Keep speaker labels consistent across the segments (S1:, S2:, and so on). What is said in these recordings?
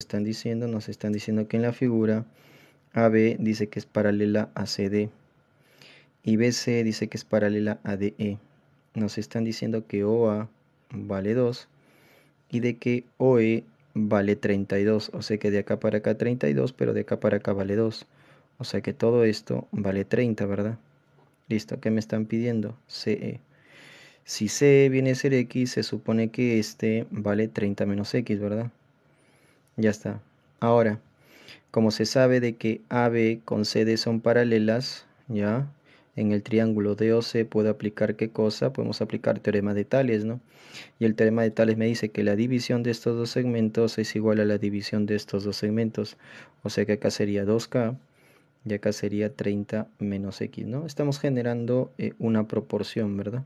S1: están diciendo? Nos están diciendo que en la figura AB dice que es paralela a CD y BC dice que es paralela a DE. Nos están diciendo que OA vale 2 y de que OE vale 32. O sea que de acá para acá 32, pero de acá para acá vale 2. O sea que todo esto vale 30, ¿verdad? Listo, ¿qué me están pidiendo? CE. Si CE viene a ser X, se supone que este vale 30 menos X, ¿verdad? Ya está. Ahora, como se sabe de que AB con CD son paralelas, ¿ya? En el triángulo DOC puedo aplicar qué cosa? Podemos aplicar teorema de Tales, ¿no? Y el teorema de Tales me dice que la división de estos dos segmentos es igual a la división de estos dos segmentos. O sea que acá sería 2K y acá sería 30 menos X, ¿no? Estamos generando eh, una proporción, ¿verdad?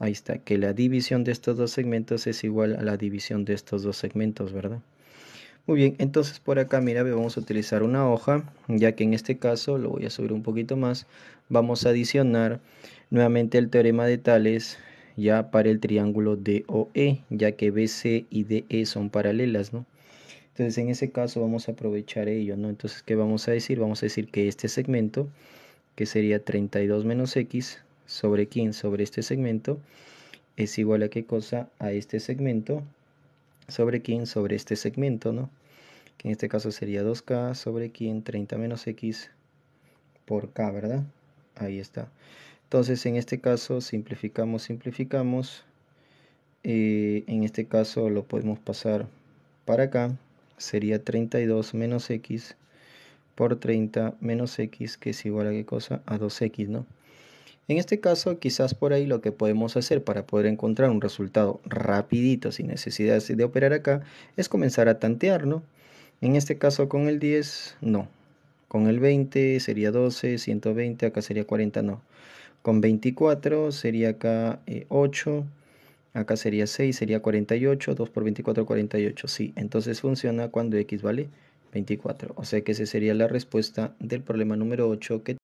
S1: Ahí está, que la división de estos dos segmentos es igual a la división de estos dos segmentos, ¿verdad? Muy bien, entonces por acá, mira, vamos a utilizar una hoja, ya que en este caso, lo voy a subir un poquito más, vamos a adicionar nuevamente el teorema de Tales ya para el triángulo DOE, e, ya que BC y DE son paralelas, ¿no? Entonces en ese caso vamos a aprovechar ello, ¿no? Entonces, ¿qué vamos a decir? Vamos a decir que este segmento, que sería 32 menos x sobre 15 sobre este segmento, es igual a qué cosa? A este segmento sobre quién sobre este segmento, ¿no? Que en este caso sería 2K sobre quién 30 menos X por K, ¿verdad? Ahí está. Entonces, en este caso, simplificamos, simplificamos. Eh, en este caso lo podemos pasar para acá. Sería 32 menos X por 30 menos X, que es igual a qué cosa? A 2X, ¿no? En este caso, quizás por ahí lo que podemos hacer para poder encontrar un resultado rapidito, sin necesidad de operar acá, es comenzar a tantear, ¿no? En este caso con el 10, no. Con el 20 sería 12, 120, acá sería 40, no. Con 24 sería acá 8, eh, acá sería 6, sería 48, 2 por 24, 48, sí. Entonces funciona cuando x vale 24. O sea que esa sería la respuesta del problema número 8 que